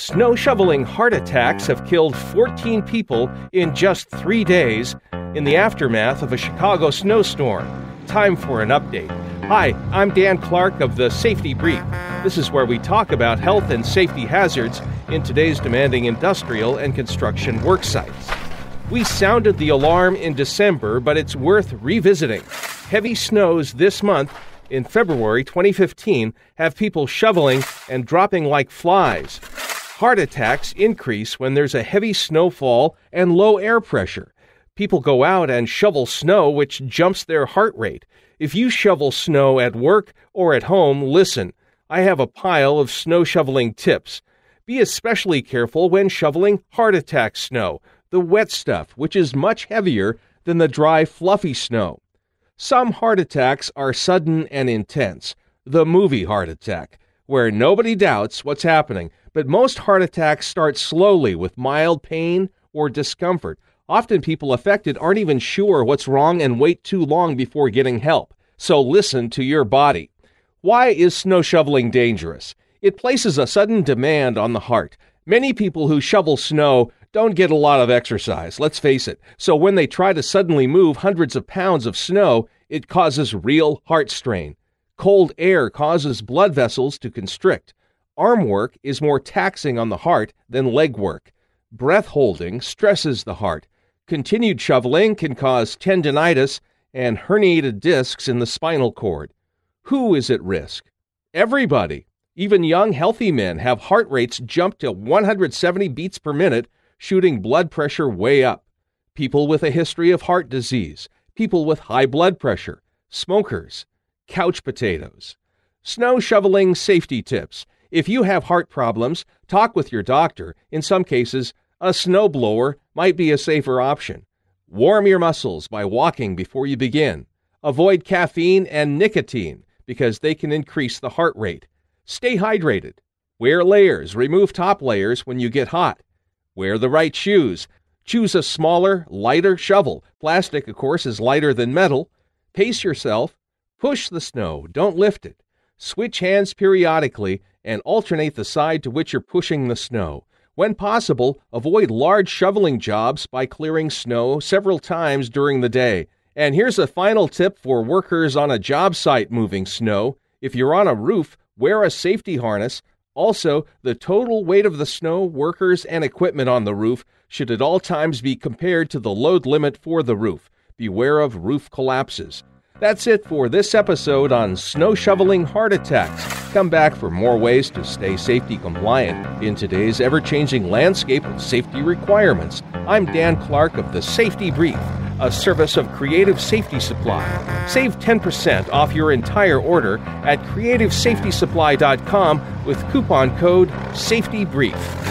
Snow shoveling heart attacks have killed 14 people in just three days in the aftermath of a Chicago snowstorm. Time for an update. Hi, I'm Dan Clark of the Safety Brief. This is where we talk about health and safety hazards in today's demanding industrial and construction work sites. We sounded the alarm in December, but it's worth revisiting. Heavy snows this month in February 2015 have people shoveling and dropping like flies. Heart attacks increase when there's a heavy snowfall and low air pressure. People go out and shovel snow, which jumps their heart rate. If you shovel snow at work or at home, listen. I have a pile of snow shoveling tips. Be especially careful when shoveling heart attack snow, the wet stuff, which is much heavier than the dry, fluffy snow. Some heart attacks are sudden and intense, the movie heart attack where nobody doubts what's happening, but most heart attacks start slowly with mild pain or discomfort. Often people affected aren't even sure what's wrong and wait too long before getting help. So listen to your body. Why is snow shoveling dangerous? It places a sudden demand on the heart. Many people who shovel snow don't get a lot of exercise, let's face it. So when they try to suddenly move hundreds of pounds of snow, it causes real heart strain. Cold air causes blood vessels to constrict. Arm work is more taxing on the heart than leg work. Breath holding stresses the heart. Continued shoveling can cause tendinitis and herniated discs in the spinal cord. Who is at risk? Everybody. Even young, healthy men have heart rates jump to 170 beats per minute, shooting blood pressure way up. People with a history of heart disease, people with high blood pressure, smokers, couch potatoes. Snow shoveling safety tips. If you have heart problems, talk with your doctor. In some cases, a snowblower might be a safer option. Warm your muscles by walking before you begin. Avoid caffeine and nicotine because they can increase the heart rate. Stay hydrated. Wear layers. Remove top layers when you get hot. Wear the right shoes. Choose a smaller, lighter shovel. Plastic, of course, is lighter than metal. Pace yourself Push the snow, don't lift it. Switch hands periodically and alternate the side to which you're pushing the snow. When possible, avoid large shoveling jobs by clearing snow several times during the day. And here's a final tip for workers on a job site moving snow. If you're on a roof, wear a safety harness. Also, the total weight of the snow, workers, and equipment on the roof should at all times be compared to the load limit for the roof. Beware of roof collapses. That's it for this episode on snow shoveling heart attacks. Come back for more ways to stay safety compliant in today's ever changing landscape of safety requirements. I'm Dan Clark of the Safety Brief, a service of Creative Safety Supply. Save 10% off your entire order at creativesafetysupply.com with coupon code SAFETYBRIEF.